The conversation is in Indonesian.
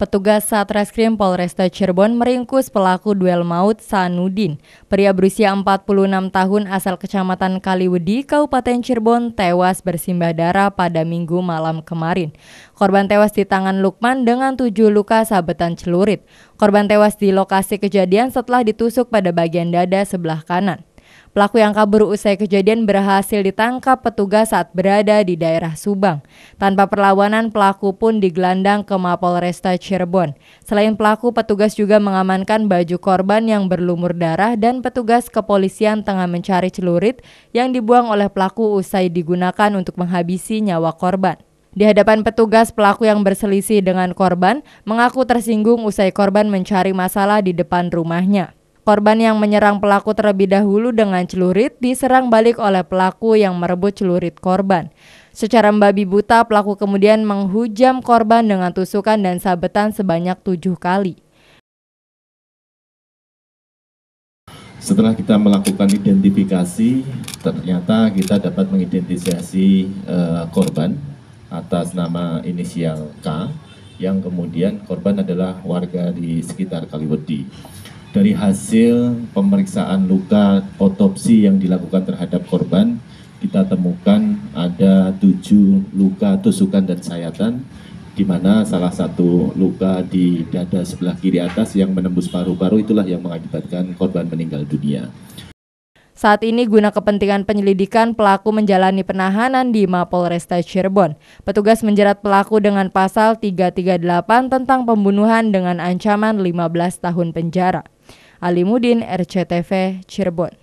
Petugas Satreskrim Polresta Cirebon meringkus pelaku duel maut Sanudin. Pria berusia 46 tahun asal Kecamatan Kaliwedi, Kabupaten Cirebon tewas bersimbah darah pada minggu malam kemarin. Korban tewas di tangan Lukman dengan tujuh luka sabetan celurit. Korban tewas di lokasi kejadian setelah ditusuk pada bagian dada sebelah kanan. Pelaku yang kabur usai kejadian berhasil ditangkap petugas saat berada di daerah Subang. Tanpa perlawanan, pelaku pun digelandang ke Mapolresta Cirebon. Selain pelaku, petugas juga mengamankan baju korban yang berlumur darah dan petugas kepolisian tengah mencari celurit yang dibuang oleh pelaku usai digunakan untuk menghabisi nyawa korban. Di hadapan petugas, pelaku yang berselisih dengan korban mengaku tersinggung usai korban mencari masalah di depan rumahnya. Korban yang menyerang pelaku terlebih dahulu dengan celurit diserang balik oleh pelaku yang merebut celurit korban. Secara membabi buta, pelaku kemudian menghujam korban dengan tusukan dan sabetan sebanyak tujuh kali. Setelah kita melakukan identifikasi, ternyata kita dapat mengidentifikasi uh, korban atas nama inisial K, yang kemudian korban adalah warga di sekitar Kaliwedi dari hasil pemeriksaan luka otopsi yang dilakukan terhadap korban kita temukan ada tujuh luka tusukan dan sayatan di mana salah satu luka di dada sebelah kiri atas yang menembus paru-paru itulah yang mengakibatkan korban meninggal dunia. Saat ini guna kepentingan penyelidikan pelaku menjalani penahanan di Mapolresta Cirebon. Petugas menjerat pelaku dengan pasal 338 tentang pembunuhan dengan ancaman 15 tahun penjara. Alimudin RCTV Cirebon